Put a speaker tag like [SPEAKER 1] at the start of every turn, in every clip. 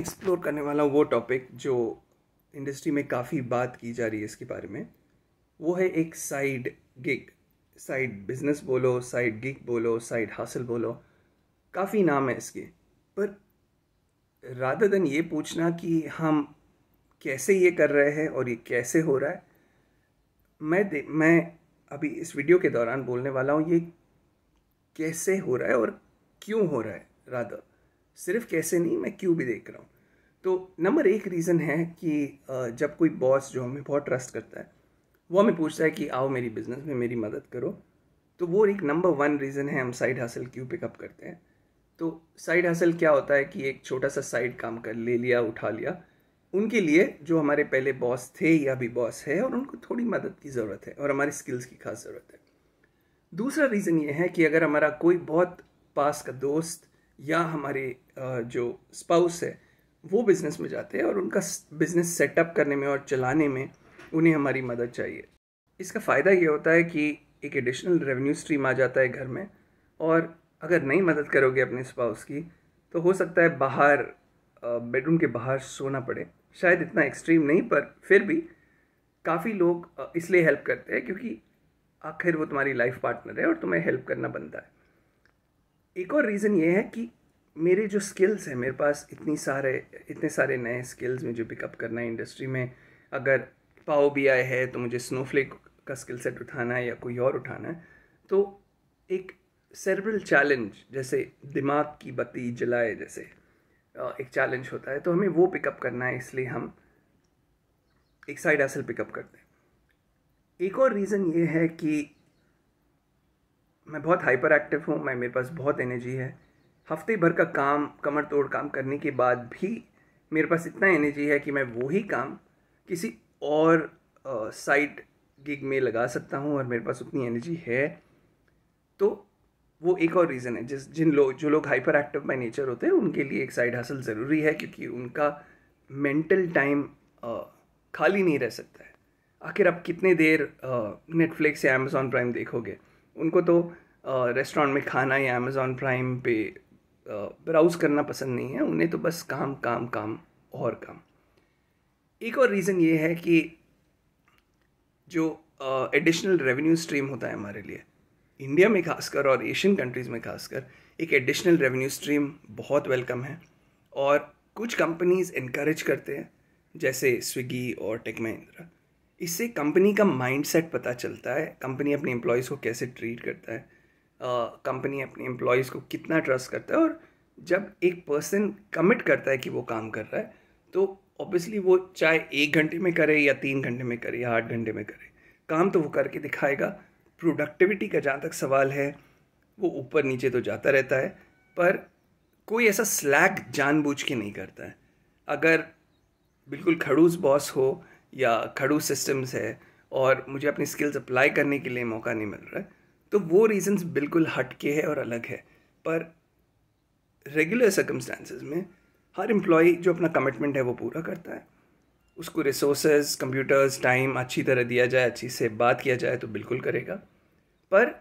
[SPEAKER 1] explore करने वाला वो टॉपिक जो इंडस्ट्री में काफ़ी बात की जा रही है इसके बारे में वो है एक साइड गिग साइड बिजनेस बोलो साइड गिग बोलो साइड हासिल बोलो काफ़ी नाम है इसके पर राधा दन ये पूछना कि हम कैसे ये कर रहे हैं और ये कैसे हो रहा है मैं मैं अभी इस वीडियो के दौरान बोलने वाला हूँ ये कैसे हो रहा है और क्यों हो रहा है राधा सिर्फ कैसे नहीं मैं क्यों भी देख रहा हूँ तो नंबर एक रीज़न है कि जब कोई बॉस जो हमें बहुत ट्रस्ट करता है वो हमें पूछता है कि आओ मेरी बिज़नेस में मेरी मदद करो तो वो एक नंबर वन रीज़न है हम साइड हासिल क्यों पिकअप करते हैं तो साइड हासिल क्या होता है कि एक छोटा सा साइड काम कर ले लिया उठा लिया उनके लिए जो हमारे पहले बॉस थे या अभी बॉस है और उनको थोड़ी मदद की ज़रूरत है और हमारी स्किल्स की खास ज़रूरत है दूसरा रीज़न ये है कि अगर हमारा कोई बहुत पास का दोस्त या हमारे जो स्पाउस है वो बिज़नेस में जाते हैं और उनका बिज़नेस सेटअप करने में और चलाने में उन्हें हमारी मदद चाहिए इसका फ़ायदा ये होता है कि एक एडिशनल रेवेन्यू स्ट्रीम आ जाता है घर में और अगर नहीं मदद करोगे अपने स्पाउस की तो हो सकता है बाहर बेडरूम के बाहर सोना पड़े शायद इतना एक्सट्रीम नहीं पर फिर भी काफ़ी लोग इसलिए हेल्प करते हैं क्योंकि आखिर वो तुम्हारी लाइफ पार्टनर है और तुम्हें हेल्प करना बनता है एक और रीज़न ये है कि मेरे जो स्किल्स हैं मेरे पास इतनी सारे इतने सारे नए स्किल्स मुझे पिकअप करना है इंडस्ट्री में अगर पाओ बी आई है तो मुझे स्नोफ्लेक का स्किल सेट उठाना है या कोई और उठाना है तो एक सेरेब्रल चैलेंज जैसे दिमाग की बत्ती जलाए जैसे एक चैलेंज होता है तो हमें वो पिकअप करना है इसलिए हम एक साइड असल पिकअप करते हैं एक और रीज़न ये है कि मैं बहुत हाइपर एक्टिव हूँ मैं मेरे पास बहुत एनर्जी है हफ्ते भर का काम कमर तोड़ काम करने के बाद भी मेरे पास इतना एनर्जी है कि मैं वही काम किसी और साइड गिग में लगा सकता हूँ और मेरे पास उतनी एनर्जी है तो वो एक और रीज़न है जिस जिन लोग जो लोग हाइपर एक्टिव बाई नेचर होते हैं उनके लिए एक साइड हासिल ज़रूरी है क्योंकि उनका मेंटल टाइम खाली नहीं रह सकता है आखिर आप कितने देर नेटफ्लिक्स या अमेज़ॉन प्राइम देखोगे उनको तो रेस्टोरेंट में खाना या अमेज़ॉन प्राइम पे ब्राउज़ करना पसंद नहीं है उन्हें तो बस काम काम काम और काम एक और रीज़न ये है कि जो एडिशनल रेवेन्यू स्ट्रीम होता है हमारे लिए इंडिया में खासकर और एशियन कंट्रीज़ में खासकर एक एडिशनल रेवेन्यू स्ट्रीम बहुत वेलकम है और कुछ कंपनीज इनक्रेज करते हैं जैसे स्विगी और टेक महिंद्रा इससे कंपनी का माइंडसेट पता चलता है कंपनी अपने एम्प्लॉयज़ को कैसे ट्रीट करता है कंपनी अपने एम्प्लॉयज़ को कितना ट्रस्ट करता है और जब एक पर्सन कमिट करता है कि वो काम कर रहा है तो ऑब्वियसली वो चाहे एक घंटे में करे या तीन घंटे में करे या आठ घंटे में करे काम तो वो करके दिखाएगा प्रोडक्टिविटी का जहाँ तक सवाल है वो ऊपर नीचे तो जाता रहता है पर कोई ऐसा स्लैक जानबूझ के नहीं करता है अगर बिल्कुल खड़ूस बॉस हो या खड़ूस सिस्टम्स है और मुझे अपनी स्किल्स अप्लाई करने के लिए मौका नहीं मिल रहा है तो वो रीज़न्स बिल्कुल हटके है और अलग है पर रेगुलर सर्कमस्टांसिस में हर एम्प्लॉय जो अपना कमिटमेंट है वो पूरा करता है उसको रिसोर्सेज कंप्यूटर्स टाइम अच्छी तरह दिया जाए अच्छी से बात किया जाए तो बिल्कुल करेगा पर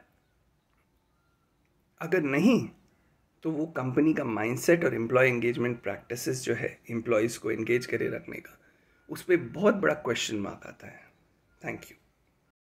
[SPEAKER 1] अगर नहीं तो वो कंपनी का माइंडसेट और एम्प्लॉय एंगेजमेंट प्रैक्टिसेस जो है एम्प्लॉयज़ को एंगेज करे रखने का उस पर बहुत बड़ा क्वेश्चन मार्क आता है थैंक यू